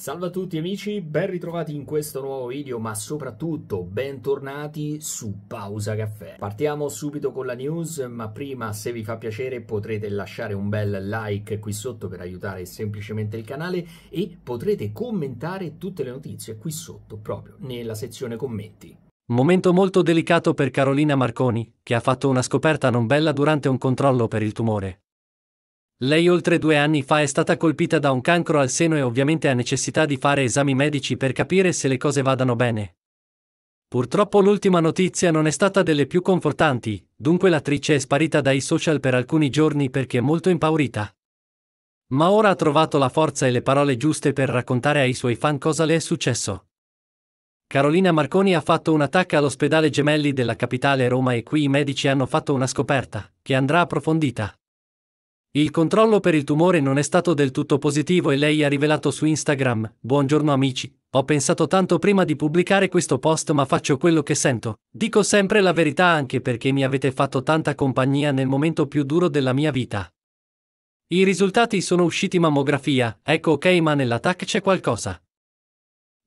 Salve a tutti amici, ben ritrovati in questo nuovo video, ma soprattutto bentornati su Pausa Caffè. Partiamo subito con la news, ma prima se vi fa piacere potrete lasciare un bel like qui sotto per aiutare semplicemente il canale e potrete commentare tutte le notizie qui sotto, proprio nella sezione commenti. Momento molto delicato per Carolina Marconi, che ha fatto una scoperta non bella durante un controllo per il tumore. Lei oltre due anni fa è stata colpita da un cancro al seno e ovviamente ha necessità di fare esami medici per capire se le cose vadano bene. Purtroppo l'ultima notizia non è stata delle più confortanti, dunque l'attrice è sparita dai social per alcuni giorni perché è molto impaurita. Ma ora ha trovato la forza e le parole giuste per raccontare ai suoi fan cosa le è successo. Carolina Marconi ha fatto un attacco all'ospedale Gemelli della capitale Roma e qui i medici hanno fatto una scoperta, che andrà approfondita. Il controllo per il tumore non è stato del tutto positivo e lei ha rivelato su Instagram, buongiorno amici, ho pensato tanto prima di pubblicare questo post ma faccio quello che sento, dico sempre la verità anche perché mi avete fatto tanta compagnia nel momento più duro della mia vita. I risultati sono usciti mammografia, ecco ok ma nell'attack c'è qualcosa.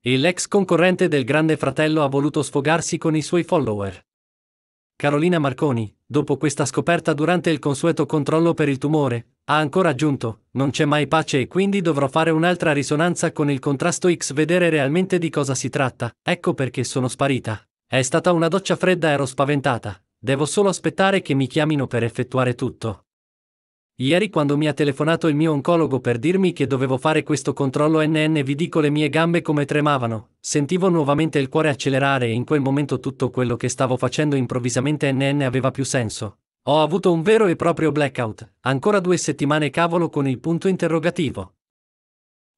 E l'ex concorrente del Grande Fratello ha voluto sfogarsi con i suoi follower. Carolina Marconi, dopo questa scoperta durante il consueto controllo per il tumore, ha ancora aggiunto, non c'è mai pace e quindi dovrò fare un'altra risonanza con il contrasto X vedere realmente di cosa si tratta, ecco perché sono sparita. È stata una doccia fredda ero spaventata, devo solo aspettare che mi chiamino per effettuare tutto. Ieri quando mi ha telefonato il mio oncologo per dirmi che dovevo fare questo controllo NN vi dico le mie gambe come tremavano, sentivo nuovamente il cuore accelerare e in quel momento tutto quello che stavo facendo improvvisamente NN aveva più senso. Ho avuto un vero e proprio blackout, ancora due settimane cavolo con il punto interrogativo.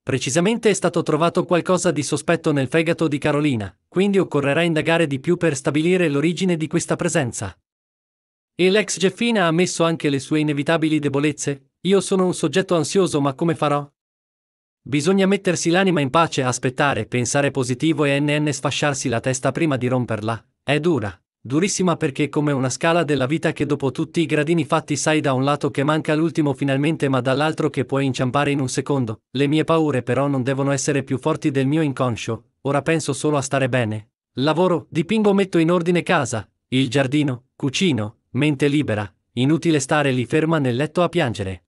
Precisamente è stato trovato qualcosa di sospetto nel fegato di Carolina, quindi occorrerà indagare di più per stabilire l'origine di questa presenza. E l'ex Jeffina ha ammesso anche le sue inevitabili debolezze? Io sono un soggetto ansioso, ma come farò? Bisogna mettersi l'anima in pace, aspettare, pensare positivo e NN sfasciarsi la testa prima di romperla. È dura, durissima perché è come una scala della vita che dopo tutti i gradini fatti sai da un lato che manca l'ultimo finalmente ma dall'altro che puoi inciampare in un secondo. Le mie paure però non devono essere più forti del mio inconscio, ora penso solo a stare bene. Lavoro, dipingo, metto in ordine casa, il giardino, cucino, Mente libera, inutile stare lì ferma nel letto a piangere.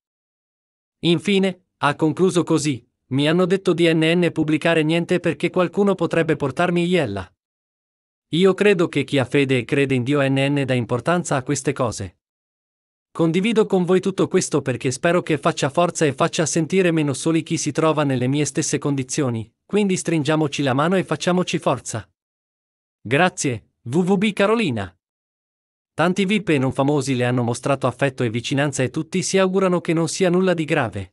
Infine, ha concluso così, mi hanno detto di NN pubblicare niente perché qualcuno potrebbe portarmi iella. Io credo che chi ha fede e crede in Dio NN dà importanza a queste cose. Condivido con voi tutto questo perché spero che faccia forza e faccia sentire meno soli chi si trova nelle mie stesse condizioni, quindi stringiamoci la mano e facciamoci forza. Grazie, WVB Carolina. Tanti VIP e non famosi le hanno mostrato affetto e vicinanza e tutti si augurano che non sia nulla di grave.